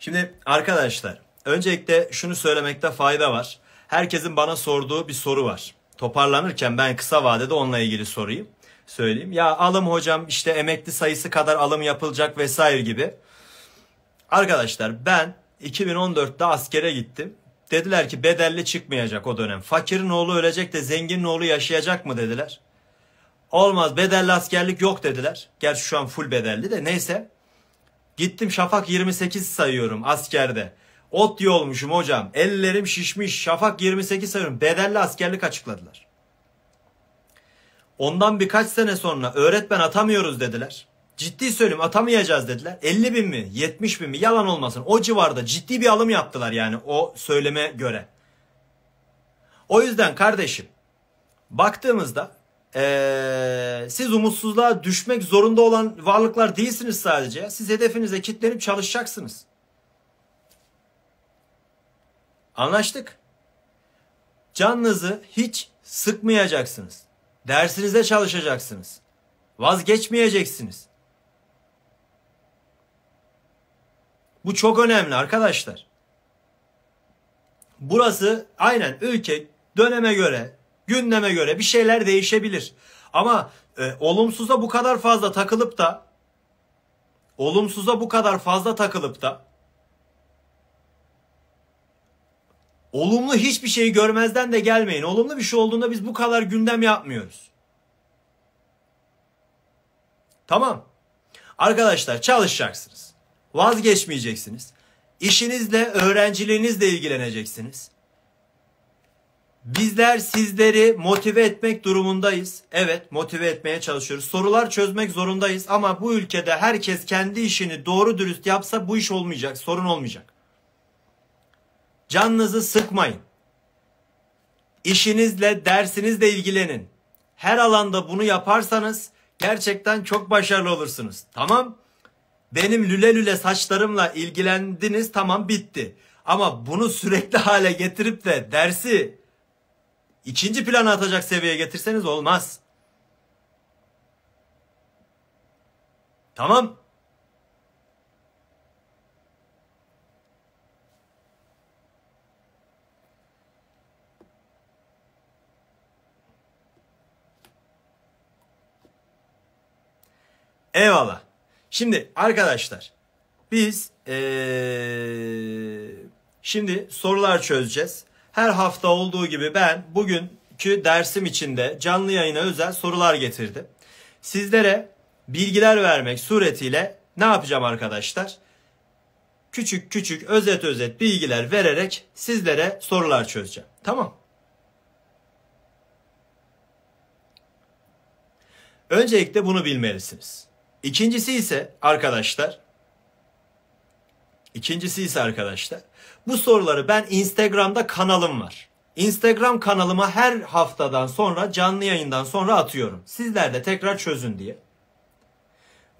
Şimdi arkadaşlar öncelikle şunu söylemekte fayda var. Herkesin bana sorduğu bir soru var. Toparlanırken ben kısa vadede onunla ilgili sorayım. Söyleyeyim. Ya alım hocam işte emekli sayısı kadar alım yapılacak vesaire gibi. Arkadaşlar ben 2014'te askere gittim. Dediler ki bedelli çıkmayacak o dönem. Fakirin oğlu ölecek de zenginin oğlu yaşayacak mı dediler. Olmaz bedelli askerlik yok dediler. Gerçi şu an full bedelli de neyse. Gittim şafak 28 sayıyorum askerde. Ot yolmuşum hocam. Ellerim şişmiş. Şafak 28 sayıyorum. Bedelli askerlik açıkladılar. Ondan birkaç sene sonra öğretmen atamıyoruz dediler. Ciddi söyleyeyim atamayacağız dediler. 50 bin mi 70 bin mi yalan olmasın o civarda ciddi bir alım yaptılar yani o söyleme göre. O yüzden kardeşim baktığımızda ee, siz umutsuzluğa düşmek zorunda olan varlıklar değilsiniz sadece. Siz hedefinize kitlenip çalışacaksınız. Anlaştık. Canınızı hiç sıkmayacaksınız. Dersinize çalışacaksınız. Vazgeçmeyeceksiniz. Bu çok önemli arkadaşlar. Burası aynen ülke döneme göre Gündeme göre bir şeyler değişebilir. Ama e, olumsuza bu kadar fazla takılıp da olumsuza bu kadar fazla takılıp da olumlu hiçbir şeyi görmezden de gelmeyin. Olumlu bir şey olduğunda biz bu kadar gündem yapmıyoruz. Tamam. Arkadaşlar çalışacaksınız. Vazgeçmeyeceksiniz. İşinizle, öğrenciliğinizle ilgileneceksiniz. Bizler sizleri motive etmek durumundayız. Evet motive etmeye çalışıyoruz. Sorular çözmek zorundayız ama bu ülkede herkes kendi işini doğru dürüst yapsa bu iş olmayacak, sorun olmayacak. Canınızı sıkmayın. İşinizle, dersinizle ilgilenin. Her alanda bunu yaparsanız gerçekten çok başarılı olursunuz. Tamam? Benim lüle lüle saçlarımla ilgilendiniz tamam bitti. Ama bunu sürekli hale getirip de dersi ikinci plana atacak seviyeye getirseniz olmaz. Tamam. Eyvallah. Şimdi arkadaşlar biz ee, şimdi sorular çözeceğiz. Her hafta olduğu gibi ben bugünkü dersim içinde canlı yayına özel sorular getirdim. Sizlere bilgiler vermek suretiyle ne yapacağım arkadaşlar? Küçük küçük özet özet bilgiler vererek sizlere sorular çözeceğim. Tamam Öncelikle bunu bilmelisiniz. İkincisi ise arkadaşlar İkincisi ise arkadaşlar bu soruları ben Instagram'da kanalım var. Instagram kanalıma her haftadan sonra canlı yayından sonra atıyorum. Sizler de tekrar çözün diye.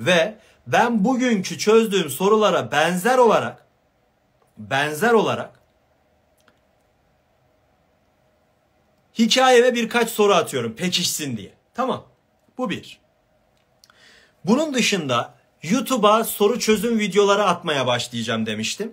Ve ben bugünkü çözdüğüm sorulara benzer olarak benzer olarak hikaye ve birkaç soru atıyorum pekişsin diye. Tamam. Bu bir. Bunun dışında YouTube'a soru çözüm videoları atmaya başlayacağım demiştim.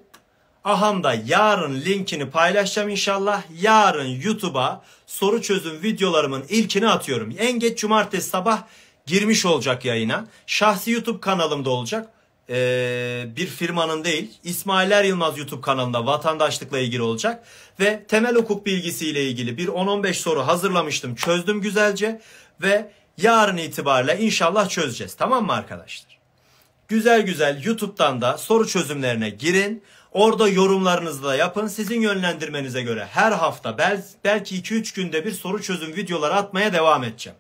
Aham da yarın linkini paylaşacağım inşallah. Yarın YouTube'a soru çözüm videolarımın ilkini atıyorum. En geç cumartesi sabah girmiş olacak yayına. Şahsi YouTube kanalımda olacak. Ee, bir firmanın değil İsmail Er Yılmaz YouTube kanalında vatandaşlıkla ilgili olacak. Ve temel hukuk bilgisiyle ilgili bir 10-15 soru hazırlamıştım. Çözdüm güzelce ve yarın itibariyle inşallah çözeceğiz. Tamam mı arkadaşlar? Güzel güzel YouTube'dan da soru çözümlerine girin. Orada yorumlarınızı da yapın. Sizin yönlendirmenize göre her hafta belki 2-3 günde bir soru çözüm videoları atmaya devam edeceğim.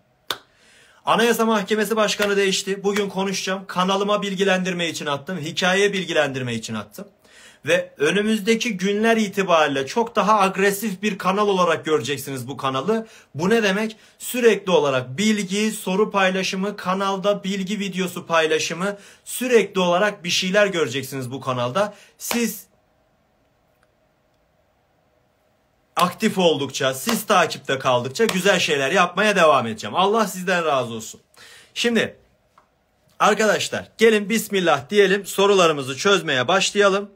Anayasa Mahkemesi Başkanı değişti. Bugün konuşacağım. Kanalıma bilgilendirme için attım. hikayeye bilgilendirme için attım ve önümüzdeki günler itibariyle çok daha agresif bir kanal olarak göreceksiniz bu kanalı. Bu ne demek? Sürekli olarak bilgi, soru paylaşımı, kanalda bilgi videosu paylaşımı sürekli olarak bir şeyler göreceksiniz bu kanalda. Siz aktif oldukça, siz takipte kaldıkça güzel şeyler yapmaya devam edeceğim. Allah sizden razı olsun. Şimdi arkadaşlar gelin bismillah diyelim sorularımızı çözmeye başlayalım.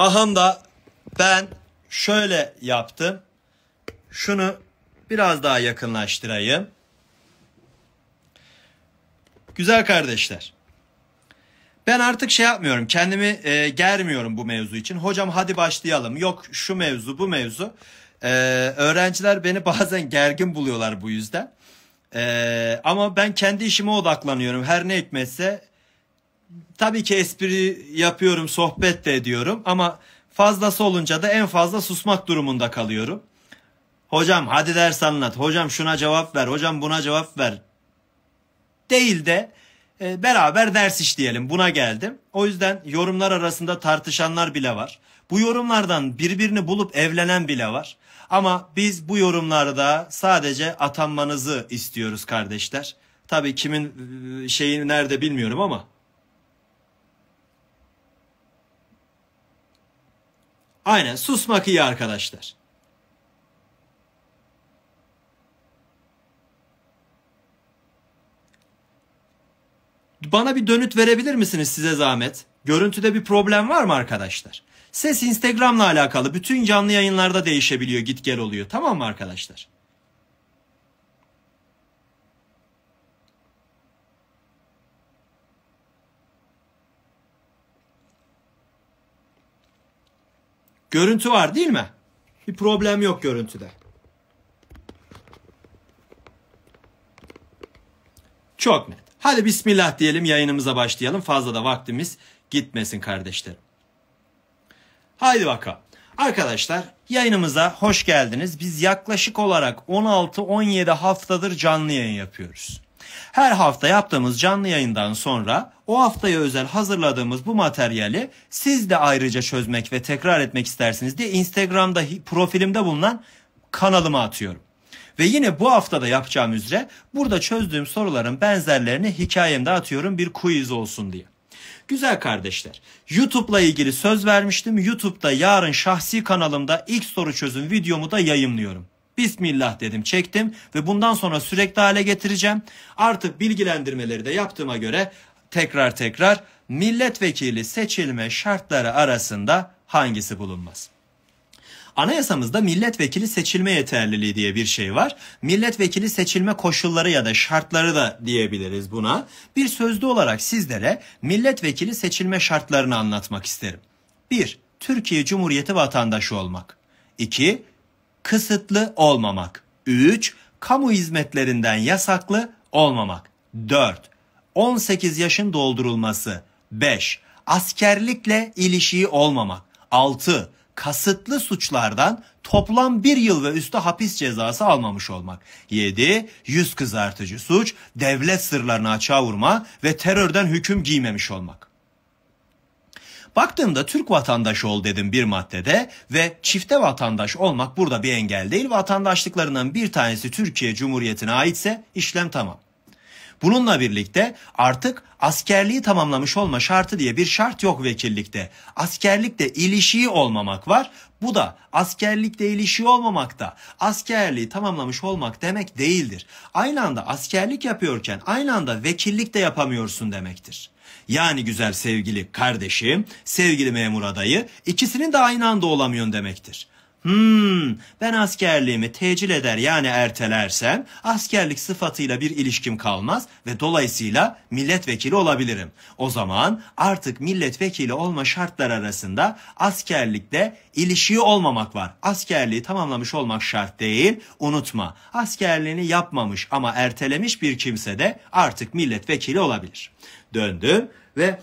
Aham da ben şöyle yaptım. Şunu biraz daha yakınlaştırayım. Güzel kardeşler. Ben artık şey yapmıyorum. Kendimi e, germiyorum bu mevzu için. Hocam hadi başlayalım. Yok şu mevzu bu mevzu. E, öğrenciler beni bazen gergin buluyorlar bu yüzden. E, ama ben kendi işime odaklanıyorum. Her ne hikmetse tabii ki espri yapıyorum, sohbet de ediyorum ama fazlası olunca da en fazla susmak durumunda kalıyorum. Hocam hadi ders anlat, hocam şuna cevap ver, hocam buna cevap ver. Değil de e, beraber ders işleyelim buna geldim. O yüzden yorumlar arasında tartışanlar bile var. Bu yorumlardan birbirini bulup evlenen bile var. Ama biz bu yorumlarda sadece atanmanızı istiyoruz kardeşler. Tabii kimin e, şeyi nerede bilmiyorum ama Aynen susmak iyi arkadaşlar. Bana bir dönüt verebilir misiniz size zahmet? Görüntüde bir problem var mı arkadaşlar? Ses Instagram'la alakalı bütün canlı yayınlarda değişebiliyor, git gel oluyor. Tamam mı arkadaşlar? Görüntü var değil mi? Bir problem yok görüntüde. Çok net. Hadi bismillah diyelim yayınımıza başlayalım. Fazla da vaktimiz gitmesin kardeşlerim. Haydi bakalım. Arkadaşlar yayınımıza hoş geldiniz. Biz yaklaşık olarak 16-17 haftadır canlı yayın yapıyoruz. Her hafta yaptığımız canlı yayından sonra o haftaya özel hazırladığımız bu materyali siz de ayrıca çözmek ve tekrar etmek istersiniz diye Instagram'da profilimde bulunan kanalıma atıyorum. Ve yine bu haftada yapacağım üzere burada çözdüğüm soruların benzerlerini hikayemde atıyorum bir quiz olsun diye. Güzel kardeşler. YouTube'la ilgili söz vermiştim. YouTube'da yarın şahsi kanalımda ilk soru çözüm videomu da yayımlıyorum. Bismillah dedim çektim ve bundan sonra sürekli hale getireceğim. Artık bilgilendirmeleri de yaptığıma göre tekrar tekrar milletvekili seçilme şartları arasında hangisi bulunmaz? Anayasamızda milletvekili seçilme yeterliliği diye bir şey var. Milletvekili seçilme koşulları ya da şartları da diyebiliriz buna. Bir sözlü olarak sizlere milletvekili seçilme şartlarını anlatmak isterim. 1. Türkiye Cumhuriyeti vatandaşı olmak. 2 kısıtlı olmamak. 3. Kamu hizmetlerinden yasaklı olmamak. 4. 18 yaşın doldurulması. 5. Askerlikle ilişiği olmamak. 6. Kasıtlı suçlardan toplam 1 yıl ve üstü hapis cezası almamış olmak. 7. Yüz kızartıcı suç, devlet sırlarını açığa vurma ve terörden hüküm giymemiş olmak. Baktığımda Türk vatandaşı ol dedim bir maddede ve çifte vatandaş olmak burada bir engel değil. Vatandaşlıklarından bir tanesi Türkiye Cumhuriyeti'ne aitse işlem tamam. Bununla birlikte artık askerliği tamamlamış olma şartı diye bir şart yok vekillikte. Askerlikte ilişiği olmamak var. Bu da askerlikte ilişiği olmamak da askerliği tamamlamış olmak demek değildir. Aynı anda askerlik yapıyorken aynı anda vekillik de yapamıyorsun demektir. Yani güzel sevgili kardeşim, sevgili memur adayı ikisinin de aynı anda olamıyorsun demektir. Hmm, ben askerliğimi tecil eder yani ertelersem askerlik sıfatıyla bir ilişkim kalmaz ve dolayısıyla milletvekili olabilirim. O zaman artık milletvekili olma şartlar arasında askerlikte ilişiği olmamak var. Askerliği tamamlamış olmak şart değil. Unutma. Askerliğini yapmamış ama ertelemiş bir kimse de artık milletvekili olabilir. Döndüm ve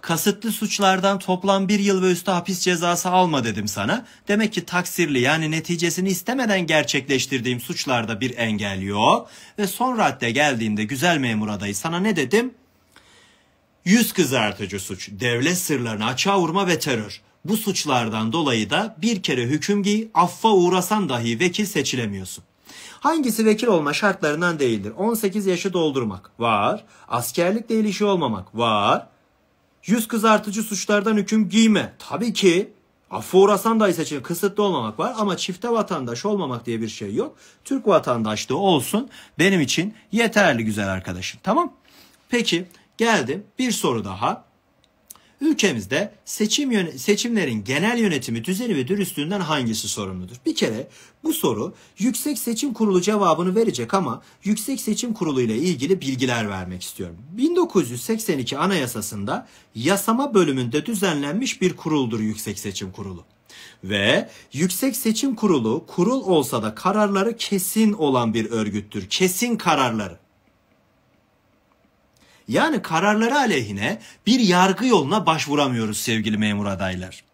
kasıtlı suçlardan toplam bir yıl ve üstü hapis cezası alma dedim sana. Demek ki taksirli yani neticesini istemeden gerçekleştirdiğim suçlarda bir engel yok. Ve son radde geldiğinde güzel memur adayı sana ne dedim? Yüz kızartıcı suç, devlet sırlarını açığa vurma ve terör. Bu suçlardan dolayı da bir kere hüküm giy, affa uğrasan dahi vekil seçilemiyorsun. Hangisi vekil olma şartlarından değildir? 18 yaşı doldurmak var. askerlik ilişki olmamak var. Yüz kızartıcı suçlardan hüküm giyme. Tabii ki affı uğrasan dahi seçim kısıtlı olmamak var ama çifte vatandaş olmamak diye bir şey yok. Türk vatandaşlığı olsun benim için yeterli güzel arkadaşım. Tamam? Peki geldim bir soru daha. Ülkemizde seçim seçimlerin genel yönetimi düzeni ve dürüstlüğünden hangisi sorumludur? Bir kere bu soru Yüksek Seçim Kurulu cevabını verecek ama Yüksek Seçim Kurulu ile ilgili bilgiler vermek istiyorum. 1982 Anayasasında yasama bölümünde düzenlenmiş bir kuruldur Yüksek Seçim Kurulu. Ve Yüksek Seçim Kurulu kurul olsa da kararları kesin olan bir örgüttür. Kesin kararları. Yani kararları aleyhine bir yargı yoluna başvuramıyoruz sevgili memur adaylar.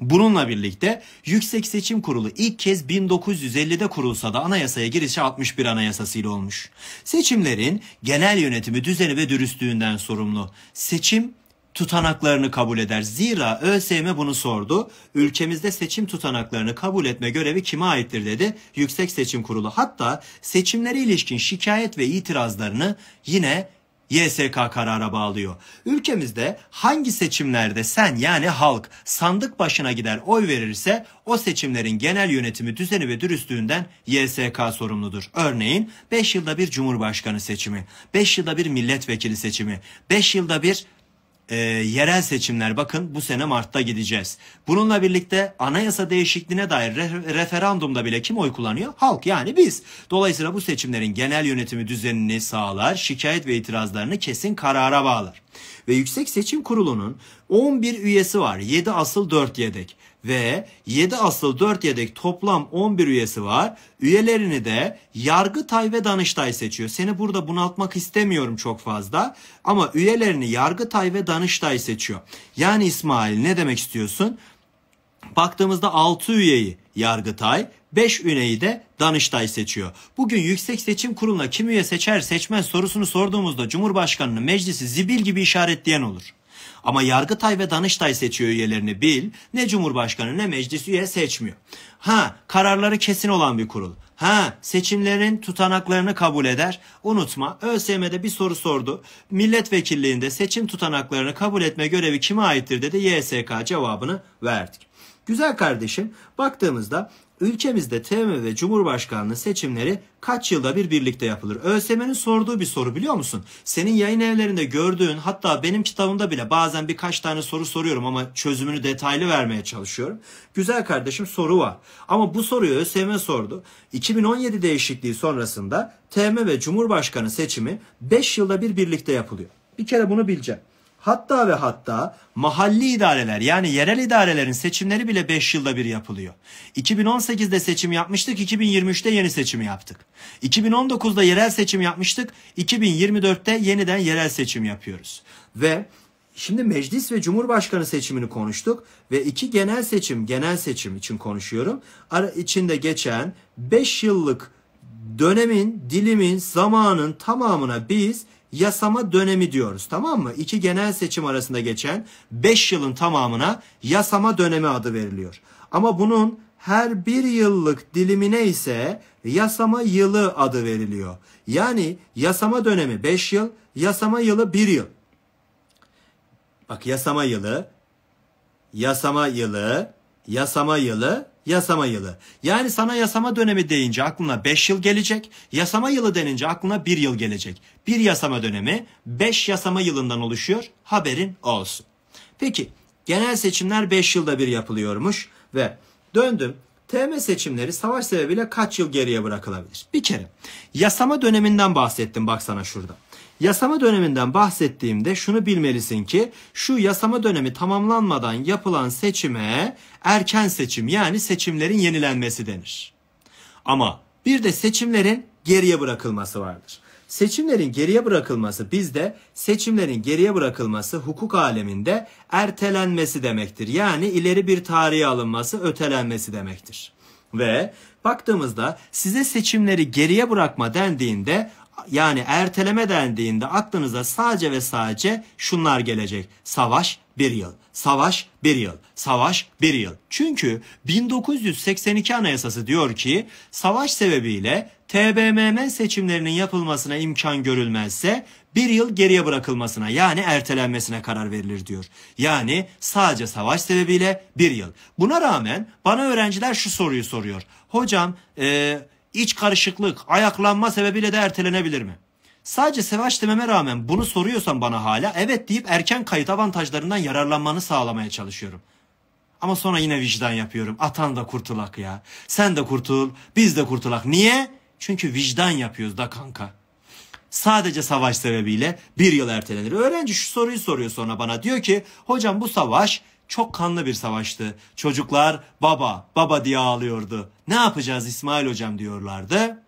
Bununla birlikte Yüksek Seçim Kurulu ilk kez 1950'de kurulsa da anayasaya girişi 61 anayasası ile olmuş. Seçimlerin genel yönetimi düzeni ve dürüstlüğünden sorumlu. Seçim tutanaklarını kabul eder. Zira ÖSYM bunu sordu. Ülkemizde seçim tutanaklarını kabul etme görevi kime aittir dedi Yüksek Seçim Kurulu. Hatta seçimlere ilişkin şikayet ve itirazlarını yine YSK karara bağlıyor. Ülkemizde hangi seçimlerde sen yani halk sandık başına gider oy verirse o seçimlerin genel yönetimi düzeni ve dürüstlüğünden YSK sorumludur. Örneğin 5 yılda bir cumhurbaşkanı seçimi, 5 yılda bir milletvekili seçimi, 5 yılda bir e, yerel seçimler bakın bu sene Mart'ta gideceğiz. Bununla birlikte anayasa değişikliğine dair re- referandumda bile kim oy kullanıyor? Halk yani biz. Dolayısıyla bu seçimlerin genel yönetimi düzenini sağlar, şikayet ve itirazlarını kesin karara bağlar. Ve Yüksek Seçim Kurulu'nun 11 üyesi var. 7 asıl 4 yedek ve 7 asıl 4 yedek toplam 11 üyesi var. Üyelerini de Yargıtay ve Danıştay seçiyor. Seni burada bunaltmak istemiyorum çok fazla ama üyelerini Yargıtay ve Danıştay seçiyor. Yani İsmail ne demek istiyorsun? Baktığımızda 6 üyeyi Yargıtay, 5 üyeyi de Danıştay seçiyor. Bugün Yüksek Seçim Kurulu'na kim üye seçer seçmez sorusunu sorduğumuzda Cumhurbaşkanı'nın meclisi zibil gibi işaretleyen olur. Ama Yargıtay ve Danıştay seçiyor üyelerini bil. Ne Cumhurbaşkanı ne meclis üye seçmiyor. Ha kararları kesin olan bir kurul. Ha seçimlerin tutanaklarını kabul eder. Unutma ÖSYM'de bir soru sordu. Milletvekilliğinde seçim tutanaklarını kabul etme görevi kime aittir dedi. YSK cevabını verdik. Güzel kardeşim baktığımızda Ülkemizde TM ve Cumhurbaşkanlığı seçimleri kaç yılda bir birlikte yapılır? ÖSYM'nin sorduğu bir soru biliyor musun? Senin yayın evlerinde gördüğün hatta benim kitabımda bile bazen birkaç tane soru soruyorum ama çözümünü detaylı vermeye çalışıyorum. Güzel kardeşim soru var. Ama bu soruyu ÖSYM sordu. 2017 değişikliği sonrasında TM ve Cumhurbaşkanı seçimi 5 yılda bir birlikte yapılıyor. Bir kere bunu bileceğim. Hatta ve hatta mahalli idareler yani yerel idarelerin seçimleri bile 5 yılda bir yapılıyor. 2018'de seçim yapmıştık, 2023'te yeni seçimi yaptık. 2019'da yerel seçim yapmıştık, 2024'te yeniden yerel seçim yapıyoruz. Ve Şimdi meclis ve cumhurbaşkanı seçimini konuştuk ve iki genel seçim, genel seçim için konuşuyorum. Ara içinde geçen 5 yıllık dönemin, dilimin, zamanın tamamına biz yasama dönemi diyoruz tamam mı? İki genel seçim arasında geçen 5 yılın tamamına yasama dönemi adı veriliyor. Ama bunun her bir yıllık dilimine ise yasama yılı adı veriliyor. Yani yasama dönemi 5 yıl, yasama yılı 1 yıl. Bak yasama yılı, yasama yılı, yasama yılı yasama yılı. Yani sana yasama dönemi deyince aklına 5 yıl gelecek, yasama yılı denince aklına 1 yıl gelecek. Bir yasama dönemi 5 yasama yılından oluşuyor, haberin olsun. Peki genel seçimler 5 yılda bir yapılıyormuş ve döndüm TM seçimleri savaş sebebiyle kaç yıl geriye bırakılabilir? Bir kere yasama döneminden bahsettim baksana şurada. Yasama döneminden bahsettiğimde şunu bilmelisin ki şu yasama dönemi tamamlanmadan yapılan seçime erken seçim yani seçimlerin yenilenmesi denir. Ama bir de seçimlerin geriye bırakılması vardır. Seçimlerin geriye bırakılması bizde seçimlerin geriye bırakılması hukuk aleminde ertelenmesi demektir. Yani ileri bir tarihe alınması, ötelenmesi demektir. Ve baktığımızda size seçimleri geriye bırakma dendiğinde yani erteleme dendiğinde aklınıza sadece ve sadece şunlar gelecek. Savaş bir yıl, savaş bir yıl, savaş bir yıl. Çünkü 1982 Anayasası diyor ki savaş sebebiyle TBMM seçimlerinin yapılmasına imkan görülmezse bir yıl geriye bırakılmasına yani ertelenmesine karar verilir diyor. Yani sadece savaş sebebiyle bir yıl. Buna rağmen bana öğrenciler şu soruyu soruyor. Hocam eee iç karışıklık, ayaklanma sebebiyle de ertelenebilir mi? Sadece savaş dememe rağmen bunu soruyorsan bana hala evet deyip erken kayıt avantajlarından yararlanmanı sağlamaya çalışıyorum. Ama sonra yine vicdan yapıyorum. Atan da kurtulak ya. Sen de kurtul, biz de kurtulak. Niye? Çünkü vicdan yapıyoruz da kanka. Sadece savaş sebebiyle bir yıl ertelenir. Öğrenci şu soruyu soruyor sonra bana. Diyor ki hocam bu savaş çok kanlı bir savaştı. Çocuklar baba, baba diye ağlıyordu. Ne yapacağız İsmail hocam diyorlardı.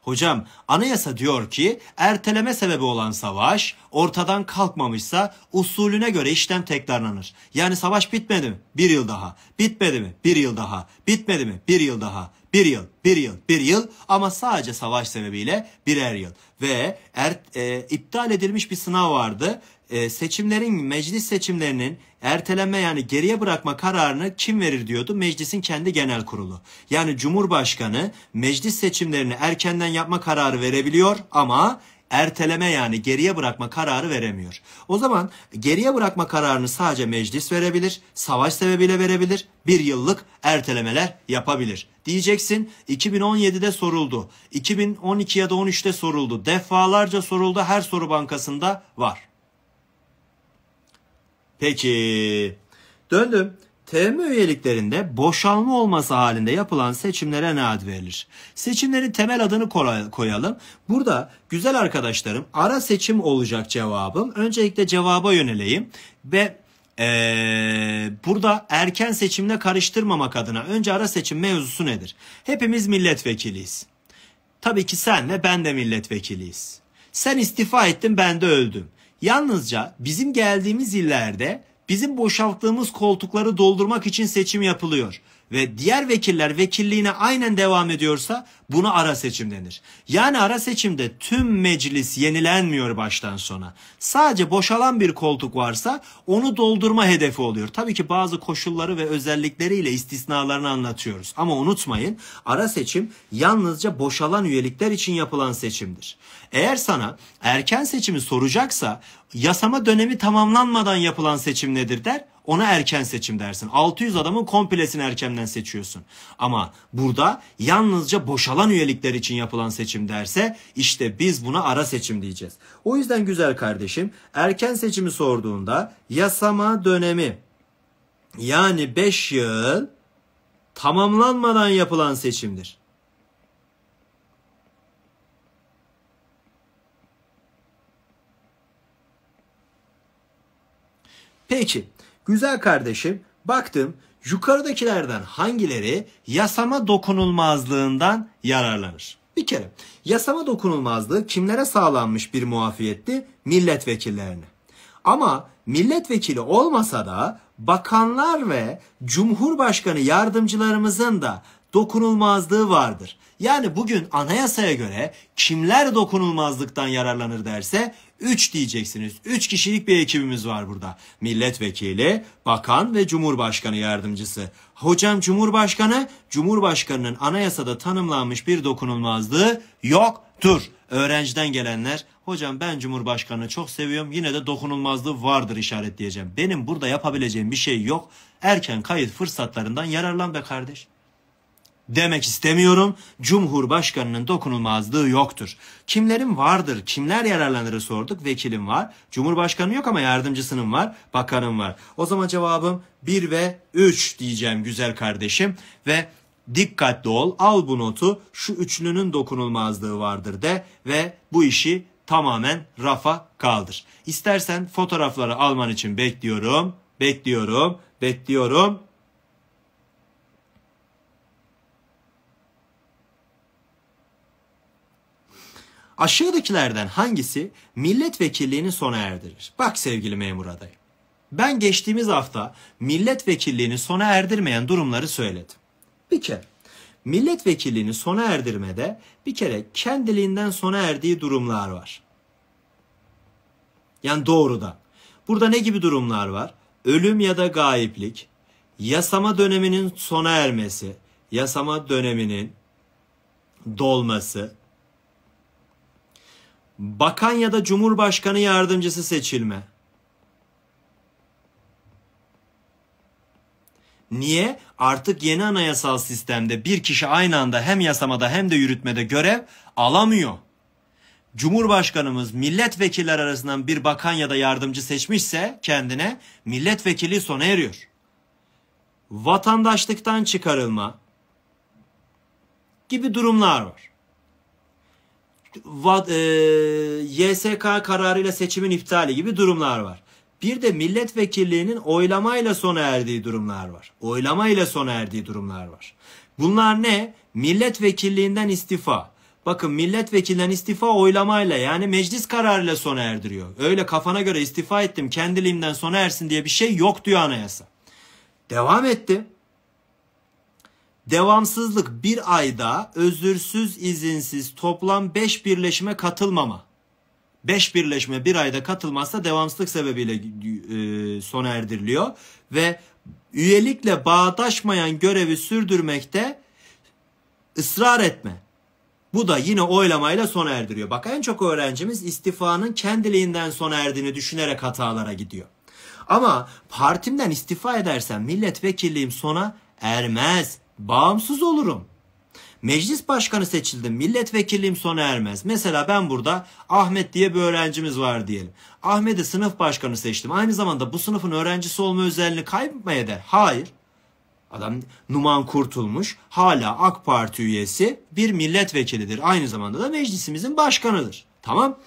Hocam anayasa diyor ki erteleme sebebi olan savaş ortadan kalkmamışsa usulüne göre işlem tekrarlanır. Yani savaş bitmedi mi? Bir yıl daha. Bitmedi mi? Bir yıl daha. Bitmedi mi? Bir yıl daha. Bir yıl, bir yıl, bir yıl ama sadece savaş sebebiyle birer yıl. Ve er, e, iptal edilmiş bir sınav vardı. E, seçimlerin meclis seçimlerinin erteleme yani geriye bırakma kararını kim verir diyordu? Meclisin kendi genel kurulu. Yani Cumhurbaşkanı meclis seçimlerini erkenden yapma kararı verebiliyor ama erteleme yani geriye bırakma kararı veremiyor. O zaman geriye bırakma kararını sadece meclis verebilir, savaş sebebiyle verebilir, bir yıllık ertelemeler yapabilir. Diyeceksin 2017'de soruldu, 2012 ya da 13'te soruldu, defalarca soruldu her soru bankasında var. Peki. Döndüm. TM üyeliklerinde boşalma olması halinde yapılan seçimlere ne ad verilir? Seçimlerin temel adını koyalım. Burada güzel arkadaşlarım ara seçim olacak cevabım. Öncelikle cevaba yöneleyim ve ee, burada erken seçimle karıştırmamak adına önce ara seçim mevzusu nedir? Hepimiz milletvekiliyiz. Tabii ki sen ve ben de milletvekiliyiz. Sen istifa ettin ben de öldüm. Yalnızca bizim geldiğimiz illerde bizim boşalttığımız koltukları doldurmak için seçim yapılıyor ve diğer vekiller vekilliğine aynen devam ediyorsa bunu ara seçim denir. Yani ara seçimde tüm meclis yenilenmiyor baştan sona. Sadece boşalan bir koltuk varsa onu doldurma hedefi oluyor. Tabii ki bazı koşulları ve özellikleriyle istisnalarını anlatıyoruz. Ama unutmayın ara seçim yalnızca boşalan üyelikler için yapılan seçimdir. Eğer sana erken seçimi soracaksa yasama dönemi tamamlanmadan yapılan seçim nedir der ona erken seçim dersin. 600 adamın komplesini erkenden seçiyorsun. Ama burada yalnızca boşalan üyelikler için yapılan seçim derse işte biz buna ara seçim diyeceğiz. O yüzden güzel kardeşim erken seçimi sorduğunda yasama dönemi yani 5 yıl tamamlanmadan yapılan seçimdir. Peki Güzel kardeşim baktım yukarıdakilerden hangileri yasama dokunulmazlığından yararlanır? Bir kere yasama dokunulmazlığı kimlere sağlanmış bir muafiyetti? Milletvekillerine. Ama milletvekili olmasa da bakanlar ve cumhurbaşkanı yardımcılarımızın da dokunulmazlığı vardır. Yani bugün anayasaya göre kimler dokunulmazlıktan yararlanır derse 3 diyeceksiniz. 3 kişilik bir ekibimiz var burada. Milletvekili, bakan ve cumhurbaşkanı yardımcısı. Hocam cumhurbaşkanı, cumhurbaşkanının anayasada tanımlanmış bir dokunulmazlığı yoktur. Öğrenciden gelenler hocam ben cumhurbaşkanını çok seviyorum yine de dokunulmazlığı vardır işaretleyeceğim. Benim burada yapabileceğim bir şey yok. Erken kayıt fırsatlarından yararlan be kardeş demek istemiyorum. Cumhurbaşkanının dokunulmazlığı yoktur. Kimlerin vardır, kimler yararlanırı sorduk. Vekilim var, Cumhurbaşkanı yok ama yardımcısının var, bakanım var. O zaman cevabım 1 ve 3 diyeceğim güzel kardeşim. Ve dikkatli ol, al bu notu, şu üçlünün dokunulmazlığı vardır de ve bu işi tamamen rafa kaldır. İstersen fotoğrafları alman için bekliyorum, bekliyorum, bekliyorum. Aşağıdakilerden hangisi milletvekilliğini sona erdirir? Bak sevgili memur adayı. Ben geçtiğimiz hafta milletvekilliğini sona erdirmeyen durumları söyledim. Bir kere milletvekilliğini sona erdirmede bir kere kendiliğinden sona erdiği durumlar var. Yani doğrudan. Burada ne gibi durumlar var? Ölüm ya da gayiplik, yasama döneminin sona ermesi, yasama döneminin dolması, Bakan ya da Cumhurbaşkanı yardımcısı seçilme. Niye? Artık yeni anayasal sistemde bir kişi aynı anda hem yasamada hem de yürütmede görev alamıyor. Cumhurbaşkanımız milletvekiller arasından bir bakan ya da yardımcı seçmişse kendine milletvekili sona eriyor. Vatandaşlıktan çıkarılma gibi durumlar var e, YSK kararıyla seçimin iptali gibi durumlar var. Bir de milletvekilliğinin oylamayla sona erdiği durumlar var. Oylamayla sona erdiği durumlar var. Bunlar ne? Milletvekilliğinden istifa. Bakın milletvekilinden istifa oylamayla yani meclis kararıyla sona erdiriyor. Öyle kafana göre istifa ettim kendiliğimden sona ersin diye bir şey yok diyor anayasa. Devam etti. Devamsızlık bir ayda özürsüz izinsiz toplam 5 birleşime katılmama. 5 birleşme bir ayda katılmazsa devamsızlık sebebiyle e, sona erdiriliyor. Ve üyelikle bağdaşmayan görevi sürdürmekte ısrar etme. Bu da yine oylamayla sona erdiriyor. Bak en çok öğrencimiz istifanın kendiliğinden sona erdiğini düşünerek hatalara gidiyor. Ama partimden istifa edersen milletvekilliğim sona ermez bağımsız olurum. Meclis başkanı seçildim. Milletvekilliğim sona ermez. Mesela ben burada Ahmet diye bir öğrencimiz var diyelim. Ahmet'i sınıf başkanı seçtim. Aynı zamanda bu sınıfın öğrencisi olma özelliğini kaybetmeye eder. Hayır. Adam Numan Kurtulmuş hala AK Parti üyesi bir milletvekilidir. Aynı zamanda da meclisimizin başkanıdır. Tamam.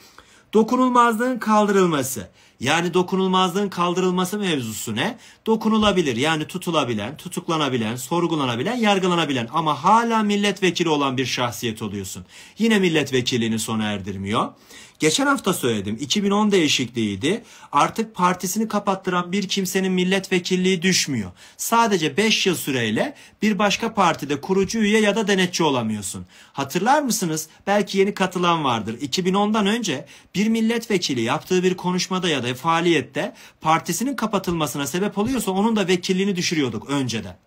Dokunulmazlığın kaldırılması. Yani dokunulmazlığın kaldırılması mevzusu ne? Dokunulabilir yani tutulabilen, tutuklanabilen, sorgulanabilen, yargılanabilen ama hala milletvekili olan bir şahsiyet oluyorsun. Yine milletvekilliğini sona erdirmiyor. Geçen hafta söyledim 2010 değişikliğiydi. Artık partisini kapattıran bir kimsenin milletvekilliği düşmüyor. Sadece 5 yıl süreyle bir başka partide kurucu üye ya da denetçi olamıyorsun. Hatırlar mısınız? Belki yeni katılan vardır. 2010'dan önce bir milletvekili yaptığı bir konuşmada ya da faaliyette partisinin kapatılmasına sebep oluyorsa onun da vekilliğini düşürüyorduk önceden.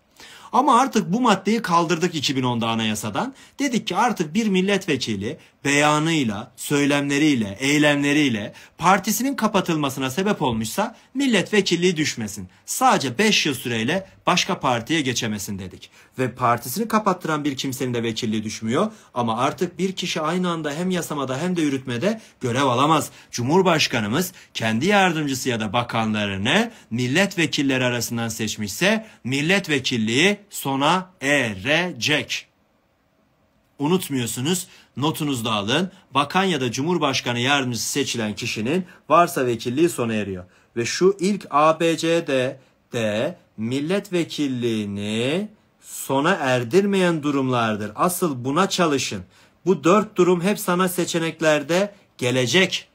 Ama artık bu maddeyi kaldırdık 2010'da anayasadan. Dedik ki artık bir milletvekili beyanıyla, söylemleriyle, eylemleriyle partisinin kapatılmasına sebep olmuşsa milletvekilliği düşmesin. Sadece 5 yıl süreyle başka partiye geçemesin dedik. Ve partisini kapattıran bir kimsenin de vekilliği düşmüyor ama artık bir kişi aynı anda hem yasamada hem de yürütmede görev alamaz. Cumhurbaşkanımız kendi yardımcısı ya da bakanlarını milletvekilleri arasından seçmişse milletvekilliği sona erecek. Unutmuyorsunuz notunuzu da alın. Bakan ya da Cumhurbaşkanı yardımcısı seçilen kişinin varsa vekilliği sona eriyor. Ve şu ilk ABC'de de milletvekilliğini sona erdirmeyen durumlardır. Asıl buna çalışın. Bu dört durum hep sana seçeneklerde gelecek.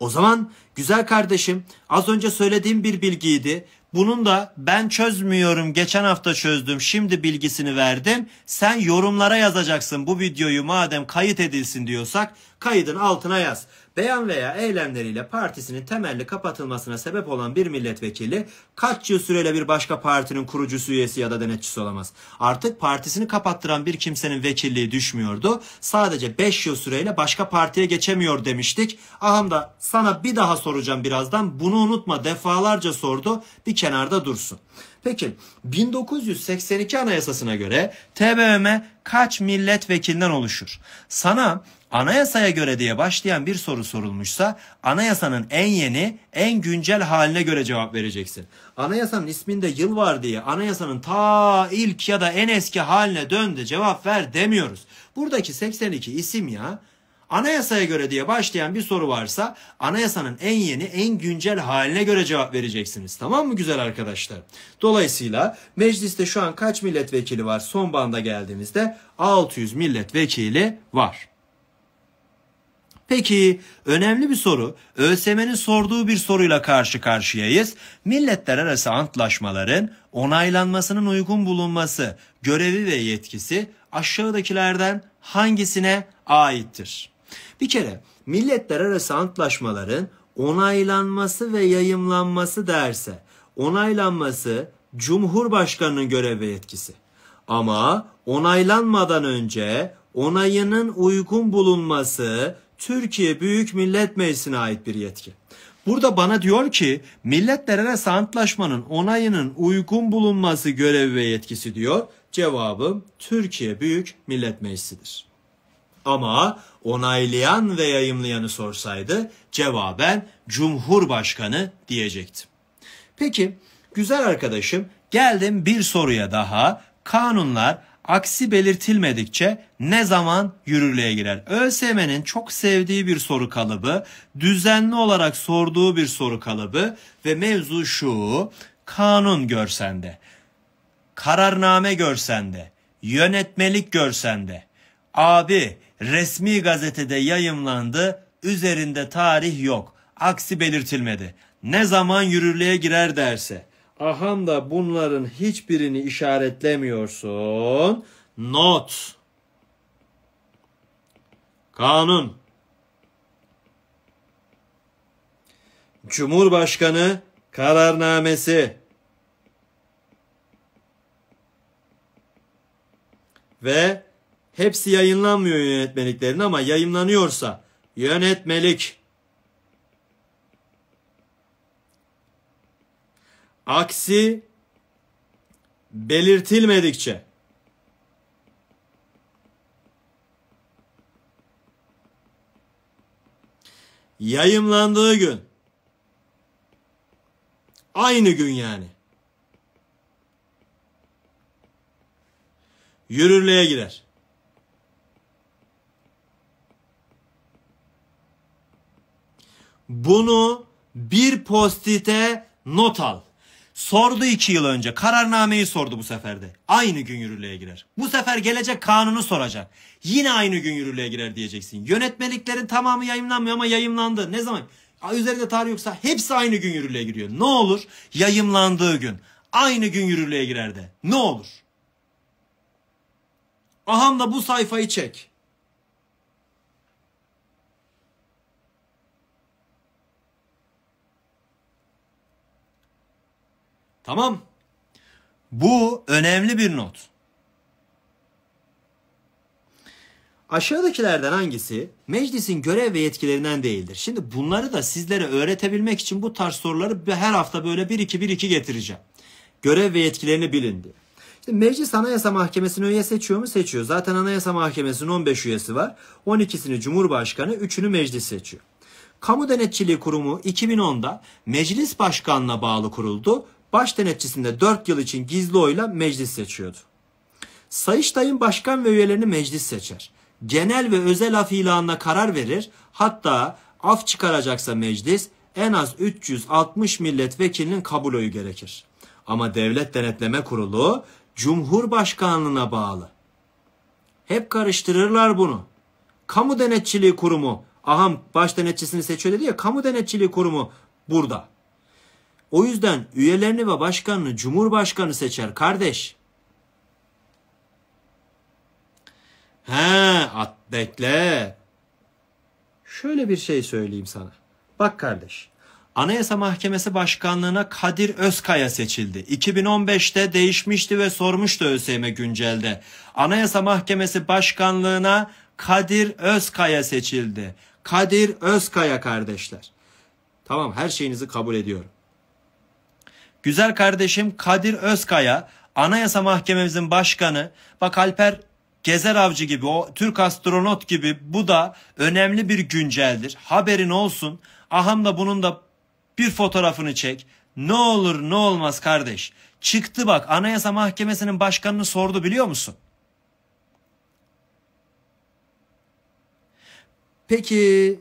O zaman güzel kardeşim az önce söylediğim bir bilgiydi. Bunun da ben çözmüyorum geçen hafta çözdüm şimdi bilgisini verdim. Sen yorumlara yazacaksın bu videoyu madem kayıt edilsin diyorsak kaydın altına yaz. Beyan veya eylemleriyle partisinin temelli kapatılmasına sebep olan bir milletvekili kaç yıl süreyle bir başka partinin kurucusu üyesi ya da denetçisi olamaz. Artık partisini kapattıran bir kimsenin vekilliği düşmüyordu. Sadece 5 yıl süreyle başka partiye geçemiyor demiştik. Aham da sana bir daha soracağım birazdan. Bunu unutma defalarca sordu. Bir kenarda dursun. Peki 1982 Anayasasına göre TBMM e kaç milletvekilinden oluşur? Sana anayasaya göre diye başlayan bir soru sorulmuşsa anayasanın en yeni, en güncel haline göre cevap vereceksin. Anayasanın isminde yıl var diye anayasanın ta ilk ya da en eski haline döndü cevap ver demiyoruz. Buradaki 82 isim ya anayasaya göre diye başlayan bir soru varsa anayasanın en yeni en güncel haline göre cevap vereceksiniz. Tamam mı güzel arkadaşlar? Dolayısıyla mecliste şu an kaç milletvekili var son banda geldiğimizde 600 milletvekili var. Peki önemli bir soru. ÖSM'nin sorduğu bir soruyla karşı karşıyayız. Milletler arası antlaşmaların onaylanmasının uygun bulunması görevi ve yetkisi aşağıdakilerden hangisine aittir? Bir kere milletler arası antlaşmaların onaylanması ve yayımlanması derse onaylanması Cumhurbaşkanının görev ve yetkisi. Ama onaylanmadan önce onayının uygun bulunması Türkiye Büyük Millet Meclisi'ne ait bir yetki. Burada bana diyor ki milletler arası antlaşmanın onayının uygun bulunması görevi ve yetkisi diyor. Cevabım Türkiye Büyük Millet Meclisi'dir. Ama onaylayan ve yayımlayanı sorsaydı cevaben Cumhurbaşkanı diyecektim. Peki güzel arkadaşım geldim bir soruya daha Kanunlar aksi belirtilmedikçe ne zaman yürürlüğe girer? ÖSYM'nin çok sevdiği bir soru kalıbı, düzenli olarak sorduğu bir soru kalıbı ve mevzu şu. Kanun görsende, kararname görsende, yönetmelik görsende. Abi resmi gazetede yayımlandı, üzerinde tarih yok. Aksi belirtilmedi. Ne zaman yürürlüğe girer derse. Aham da bunların hiçbirini işaretlemiyorsun. Not. Kanun. Cumhurbaşkanı kararnamesi ve hepsi yayınlanmıyor yönetmeliklerin ama yayınlanıyorsa yönetmelik aksi belirtilmedikçe yayımlandığı gün aynı gün yani yürürlüğe girer. Bunu bir postite not al. Sordu iki yıl önce. Kararnameyi sordu bu sefer de. Aynı gün yürürlüğe girer. Bu sefer gelecek kanunu soracak. Yine aynı gün yürürlüğe girer diyeceksin. Yönetmeliklerin tamamı yayınlanmıyor ama yayınlandı. Ne zaman? Üzerinde tarih yoksa hepsi aynı gün yürürlüğe giriyor. Ne olur? Yayımlandığı gün. Aynı gün yürürlüğe girer de. Ne olur? Aham da bu sayfayı çek. Tamam. Bu önemli bir not. Aşağıdakilerden hangisi meclisin görev ve yetkilerinden değildir? Şimdi bunları da sizlere öğretebilmek için bu tarz soruları her hafta böyle 1-2-1-2 getireceğim. Görev ve yetkilerini bilin diye. İşte meclis Anayasa Mahkemesi'ni üye seçiyor mu? Seçiyor. Zaten Anayasa Mahkemesi'nin 15 üyesi var. 12'sini Cumhurbaşkanı, 3'ünü meclis seçiyor. Kamu Denetçiliği Kurumu 2010'da meclis başkanına bağlı kuruldu baş denetçisinde 4 yıl için gizli oyla meclis seçiyordu. Sayıştay'ın başkan ve üyelerini meclis seçer. Genel ve özel af ilanına karar verir. Hatta af çıkaracaksa meclis en az 360 milletvekilinin kabul oyu gerekir. Ama Devlet Denetleme Kurulu Cumhurbaşkanlığına bağlı. Hep karıştırırlar bunu. Kamu Denetçiliği Kurumu, aham baş denetçisini seçiyor dedi ya, Kamu Denetçiliği Kurumu burada. O yüzden üyelerini ve başkanını cumhurbaşkanı seçer kardeş. He at bekle. Şöyle bir şey söyleyeyim sana. Bak kardeş. Anayasa Mahkemesi Başkanlığı'na Kadir Özkaya seçildi. 2015'te değişmişti ve sormuştu ÖSYM e güncelde. Anayasa Mahkemesi Başkanlığı'na Kadir Özkaya seçildi. Kadir Özkaya kardeşler. Tamam her şeyinizi kabul ediyorum. Güzel kardeşim Kadir Özkaya, Anayasa Mahkememizin başkanı. Bak Alper Gezer Avcı gibi o Türk astronot gibi bu da önemli bir günceldir. Haberin olsun. Aham da bunun da bir fotoğrafını çek. Ne olur ne olmaz kardeş. Çıktı bak Anayasa Mahkemesi'nin başkanını sordu biliyor musun? Peki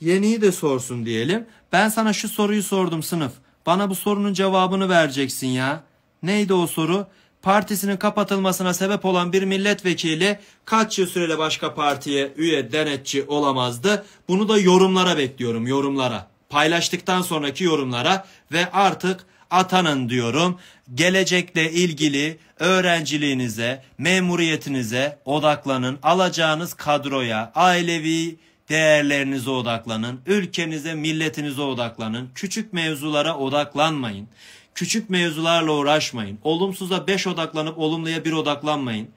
yeniyi de sorsun diyelim. Ben sana şu soruyu sordum sınıf. Bana bu sorunun cevabını vereceksin ya. Neydi o soru? Partisinin kapatılmasına sebep olan bir milletvekili kaç yıl süreli başka partiye üye denetçi olamazdı? Bunu da yorumlara bekliyorum yorumlara. Paylaştıktan sonraki yorumlara ve artık atanın diyorum. Gelecekle ilgili öğrenciliğinize, memuriyetinize odaklanın. Alacağınız kadroya, ailevi Değerlerinize odaklanın, ülkenize, milletinize odaklanın. Küçük mevzulara odaklanmayın. Küçük mevzularla uğraşmayın. Olumsuza 5 odaklanıp olumluya 1 odaklanmayın.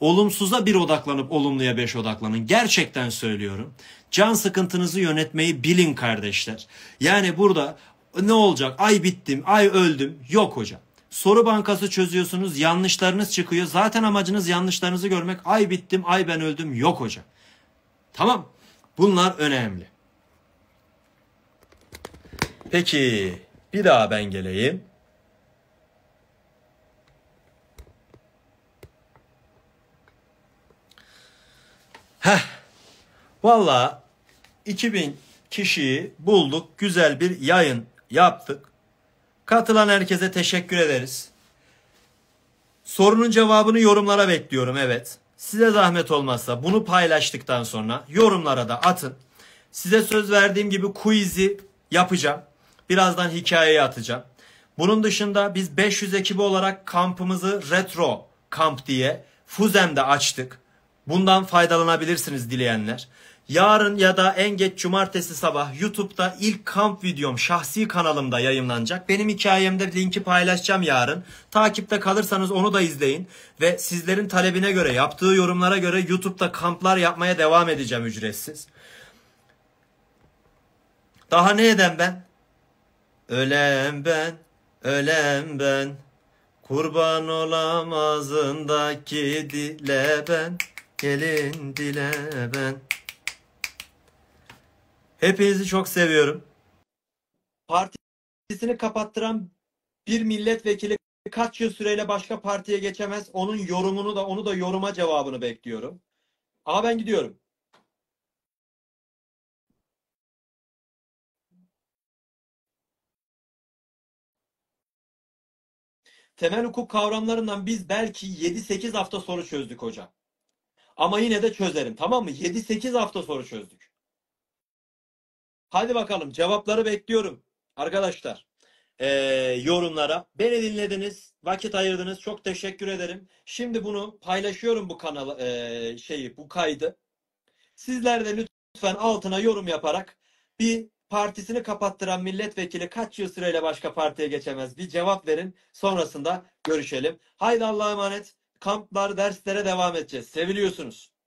Olumsuza bir odaklanıp olumluya beş odaklanın. Gerçekten söylüyorum. Can sıkıntınızı yönetmeyi bilin kardeşler. Yani burada ne olacak? Ay bittim, ay öldüm. Yok hocam. Soru bankası çözüyorsunuz, yanlışlarınız çıkıyor. Zaten amacınız yanlışlarınızı görmek. Ay bittim, ay ben öldüm. Yok hocam. Tamam. Bunlar önemli. Peki bir daha ben geleyim. Heh. Valla 2000 kişiyi bulduk. Güzel bir yayın yaptık. Katılan herkese teşekkür ederiz. Sorunun cevabını yorumlara bekliyorum. Evet. Size zahmet olmazsa bunu paylaştıktan sonra yorumlara da atın. Size söz verdiğim gibi quiz'i yapacağım. Birazdan hikayeyi atacağım. Bunun dışında biz 500 ekibi olarak kampımızı retro kamp diye Fuzem'de açtık. Bundan faydalanabilirsiniz dileyenler. Yarın ya da en geç cumartesi sabah YouTube'da ilk kamp videom şahsi kanalımda yayınlanacak. Benim hikayemde linki paylaşacağım yarın. Takipte kalırsanız onu da izleyin. Ve sizlerin talebine göre yaptığı yorumlara göre YouTube'da kamplar yapmaya devam edeceğim ücretsiz. Daha ne eden ben? Ölen ben, ölen ben. Kurban olamazındaki dile ben. Gelin dile ben. Hepinizi çok seviyorum. Partisini kapattıran bir milletvekili kaç yıl süreyle başka partiye geçemez. Onun yorumunu da onu da yoruma cevabını bekliyorum. Ama ben gidiyorum. temel hukuk kavramlarından biz belki 7-8 hafta soru çözdük hocam. Ama yine de çözerim tamam mı? 7-8 hafta soru çözdük. Hadi bakalım cevapları bekliyorum arkadaşlar e, yorumlara. Beni dinlediniz, vakit ayırdınız. Çok teşekkür ederim. Şimdi bunu paylaşıyorum bu kanal e, şeyi, bu kaydı. Sizler de lütfen altına yorum yaparak bir partisini kapattıran milletvekili kaç yıl süreyle başka partiye geçemez bir cevap verin. Sonrasında görüşelim. Haydi Allah'a emanet. Kamplar, derslere devam edeceğiz. Seviliyorsunuz.